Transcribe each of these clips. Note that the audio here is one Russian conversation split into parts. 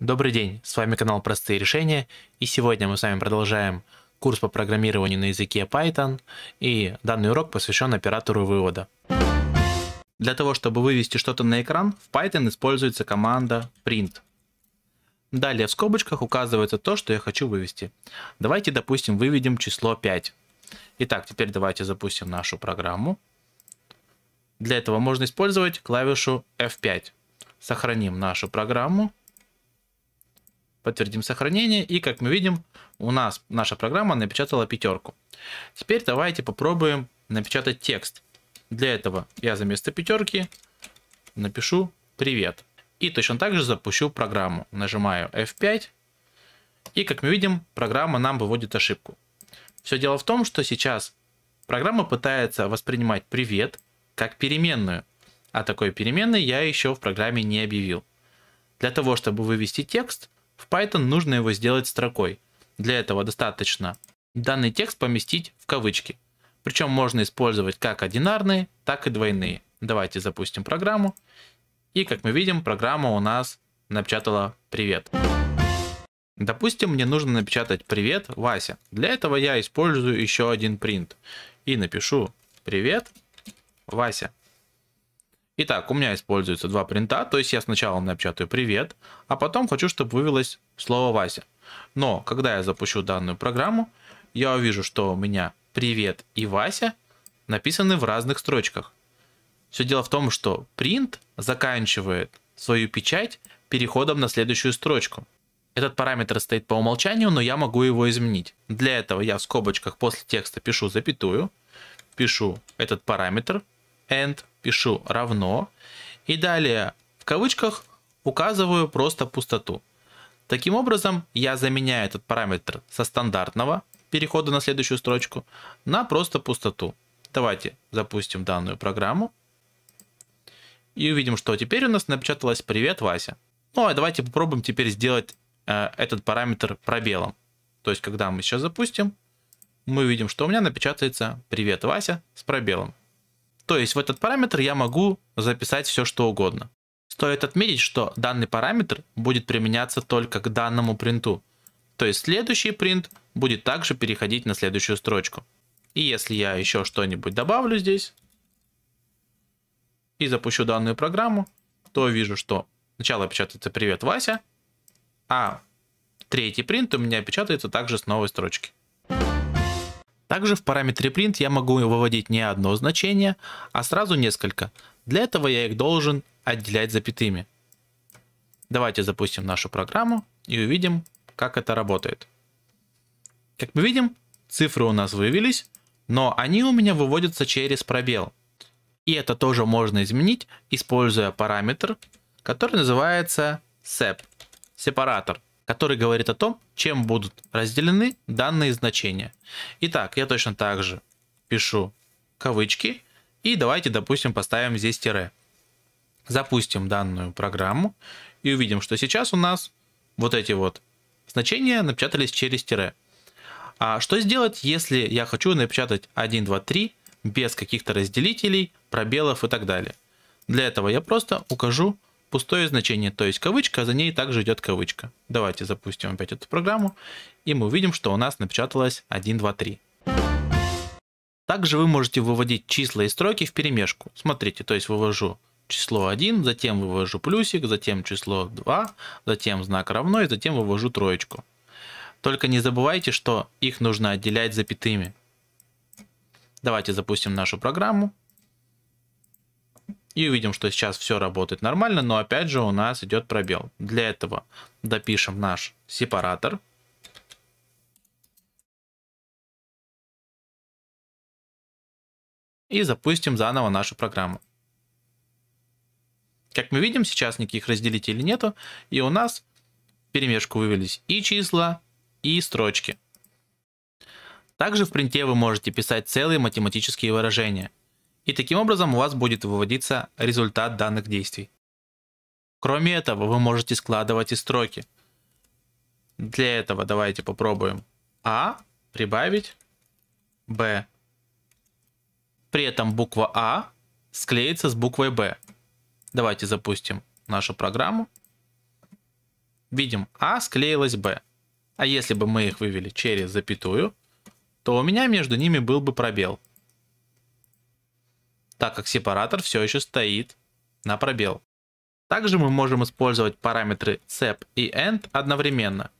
Добрый день, с вами канал Простые решения, и сегодня мы с вами продолжаем курс по программированию на языке Python, и данный урок посвящен оператору вывода. Для того, чтобы вывести что-то на экран, в Python используется команда print. Далее в скобочках указывается то, что я хочу вывести. Давайте, допустим, выведем число 5. Итак, теперь давайте запустим нашу программу. Для этого можно использовать клавишу F5. Сохраним нашу программу подтвердим сохранение, и как мы видим, у нас наша программа напечатала пятерку. Теперь давайте попробуем напечатать текст. Для этого я за место пятерки напишу «Привет». И точно так же запущу программу. Нажимаю F5. И как мы видим, программа нам выводит ошибку. Все дело в том, что сейчас программа пытается воспринимать «Привет» как переменную. А такой переменной я еще в программе не объявил. Для того, чтобы вывести текст, в Python нужно его сделать строкой. Для этого достаточно данный текст поместить в кавычки. Причем можно использовать как одинарные, так и двойные. Давайте запустим программу. И как мы видим, программа у нас напечатала «Привет». Допустим, мне нужно напечатать «Привет, Вася». Для этого я использую еще один print И напишу «Привет, Вася». Итак, у меня используется два принта, то есть я сначала напечатаю «Привет», а потом хочу, чтобы вывелось слово «Вася». Но когда я запущу данную программу, я увижу, что у меня «Привет» и «Вася» написаны в разных строчках. Все дело в том, что print заканчивает свою печать переходом на следующую строчку. Этот параметр стоит по умолчанию, но я могу его изменить. Для этого я в скобочках после текста пишу запятую, пишу этот параметр, End пишу равно, и далее в кавычках указываю просто пустоту. Таким образом, я заменяю этот параметр со стандартного перехода на следующую строчку на просто пустоту. Давайте запустим данную программу и увидим, что теперь у нас напечаталось «Привет, Вася». Ну а давайте попробуем теперь сделать э, этот параметр пробелом. То есть, когда мы сейчас запустим, мы видим, что у меня напечатается «Привет, Вася» с пробелом. То есть в этот параметр я могу записать все что угодно. Стоит отметить, что данный параметр будет применяться только к данному принту. То есть следующий принт будет также переходить на следующую строчку. И если я еще что-нибудь добавлю здесь и запущу данную программу, то вижу, что сначала печатается «Привет, Вася», а третий принт у меня печатается также с новой строчки. Также в параметре print я могу выводить не одно значение, а сразу несколько. Для этого я их должен отделять запятыми. Давайте запустим нашу программу и увидим, как это работает. Как мы видим, цифры у нас выявились, но они у меня выводятся через пробел. И это тоже можно изменить, используя параметр, который называется sep, сепаратор который говорит о том, чем будут разделены данные значения. Итак, я точно так же пишу кавычки, и давайте, допустим, поставим здесь тире. Запустим данную программу и увидим, что сейчас у нас вот эти вот значения напечатались через тире. А что сделать, если я хочу напечатать 1, 2, 3 без каких-то разделителей, пробелов и так далее? Для этого я просто укажу пустое значение, то есть кавычка, а за ней также идет кавычка. Давайте запустим опять эту программу, и мы увидим, что у нас напечаталось 1, 2, 3. Также вы можете выводить числа и строки в перемешку. Смотрите, то есть вывожу число 1, затем вывожу плюсик, затем число 2, затем знак равно и затем вывожу троечку. Только не забывайте, что их нужно отделять запятыми. Давайте запустим нашу программу. И увидим, что сейчас все работает нормально, но опять же у нас идет пробел. Для этого допишем наш сепаратор. И запустим заново нашу программу. Как мы видим, сейчас никаких разделителей нету, и у нас перемешку вывелись и числа, и строчки. Также в принте вы можете писать целые математические выражения – и таким образом у вас будет выводиться результат данных действий. Кроме этого, вы можете складывать и строки. Для этого давайте попробуем А прибавить Б. При этом буква А склеится с буквой Б. Давайте запустим нашу программу. Видим, А склеилась Б. А если бы мы их вывели через запятую, то у меня между ними был бы пробел так как сепаратор все еще стоит на пробел. Также мы можем использовать параметры cep и end одновременно.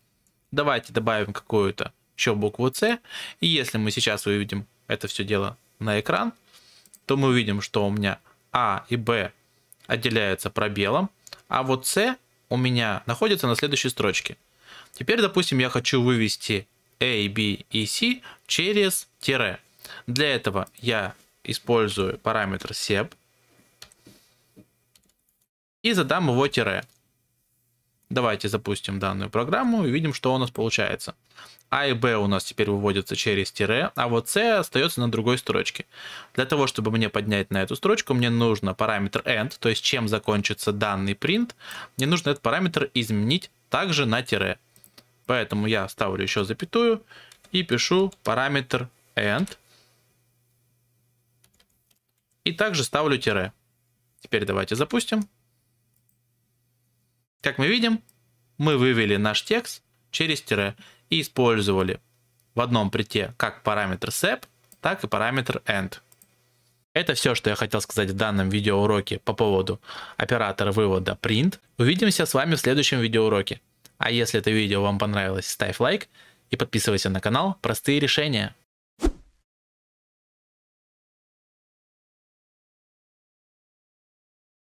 Давайте добавим какую-то еще букву c. И если мы сейчас увидим это все дело на экран, то мы увидим, что у меня a а и b отделяются пробелом, а вот c у меня находится на следующей строчке. Теперь, допустим, я хочу вывести a, b и c через тире. Для этого я использую параметр seb и задам его тире. Давайте запустим данную программу и видим, что у нас получается. А и Б у нас теперь выводятся через тире, а вот С остается на другой строчке. Для того, чтобы мне поднять на эту строчку, мне нужно параметр end, то есть чем закончится данный print, мне нужно этот параметр изменить также на тире. Поэтому я ставлю еще запятую и пишу параметр end и также ставлю тире. Теперь давайте запустим. Как мы видим, мы вывели наш текст через тире и использовали в одном прите как параметр sep, так и параметр end. Это все, что я хотел сказать в данном видеоуроке по поводу оператора вывода print. Увидимся с вами в следующем видеоуроке. А если это видео вам понравилось, ставь лайк и подписывайся на канал «Простые решения».